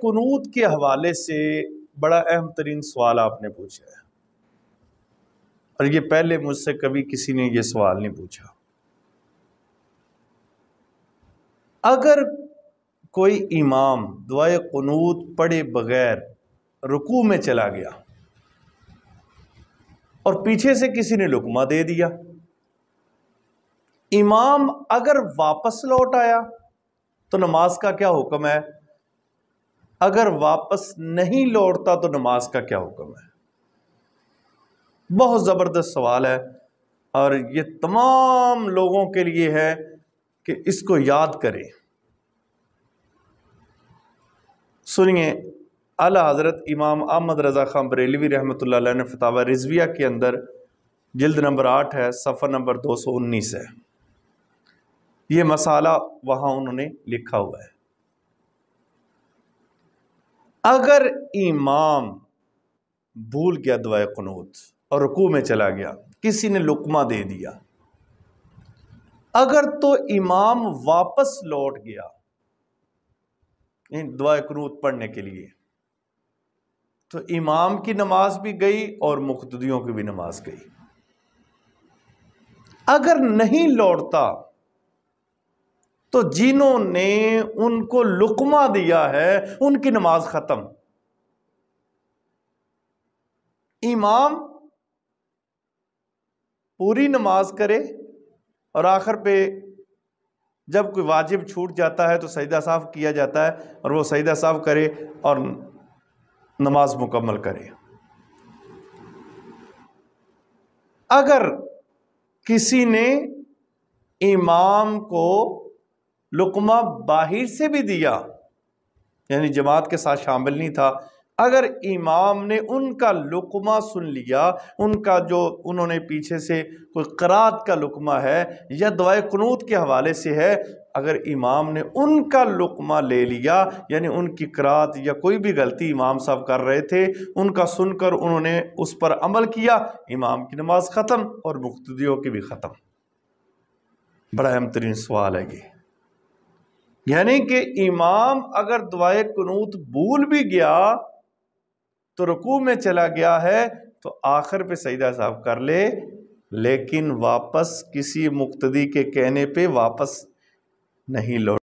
कुनूत के हवाले से बड़ा अहम तरीन सवाल आपने पूछा है और ये पहले मुझसे कभी किसी ने ये सवाल नहीं पूछा अगर कोई इमाम दुआ कनूत पढ़े बगैर रुकू में चला गया और पीछे से किसी ने लुकमा दे दिया इमाम अगर वापस लौट आया तो नमाज का क्या हुक्म है अगर वापस नहीं लौटता तो नमाज का क्या हुक्म है बहुत ज़बरदस्त सवाल है और ये तमाम लोगों के लिए है कि इसको याद करें सुनिए अला हज़रत इमाम अहमद रज़ा खान बरेलवी रहमत ने फतावा रिजविया के अंदर जल्द नंबर आठ है सफ़र नंबर दो सौ उन्नीस है ये मसाला वहाँ उन्होंने लिखा हुआ है अगर इमाम भूल गया दुआ कनूत और रुकू में चला गया किसी ने लुकमा दे दिया अगर तो इमाम वापस लौट गया दुआ कनूत पढ़ने के लिए तो इमाम की नमाज भी गई और मुख्तियों की भी नमाज गई अगर नहीं लौटता तो जिन्होंने उनको लुकमा दिया है उनकी नमाज ख़त्म इमाम पूरी नमाज करे और आखिर पे जब कोई वाजिब छूट जाता है तो सईदा साफ किया जाता है और वो सईदा साफ करे और नमाज मुकम्मल करे अगर किसी ने इमाम को लुकमा बाहर से भी दिया यानी जमात के साथ शामिल नहीं था अगर इमाम ने उनका लुकमा सुन लिया उनका जो उन्होंने पीछे से कोई करात का लुकमा है या दवाए कनूत के हवाले से है अगर इमाम ने उनका लुकमा ले लिया यानी उनकी करात या कोई भी गलती इमाम साहब कर रहे थे उनका सुनकर उन्होंने उस पर अमल किया इमाम की नमाज ख़त्म और मुख्तियों की भी ख़त्म बड़ा अहम तरीन सवाल है ये यानी कि इमाम अगर दुआए कनूत भूल भी गया तो रुकू में चला गया है तो आखिर पे सईदा साहब कर ले लेकिन वापस किसी मुक्तदी के कहने पे वापस नहीं लौट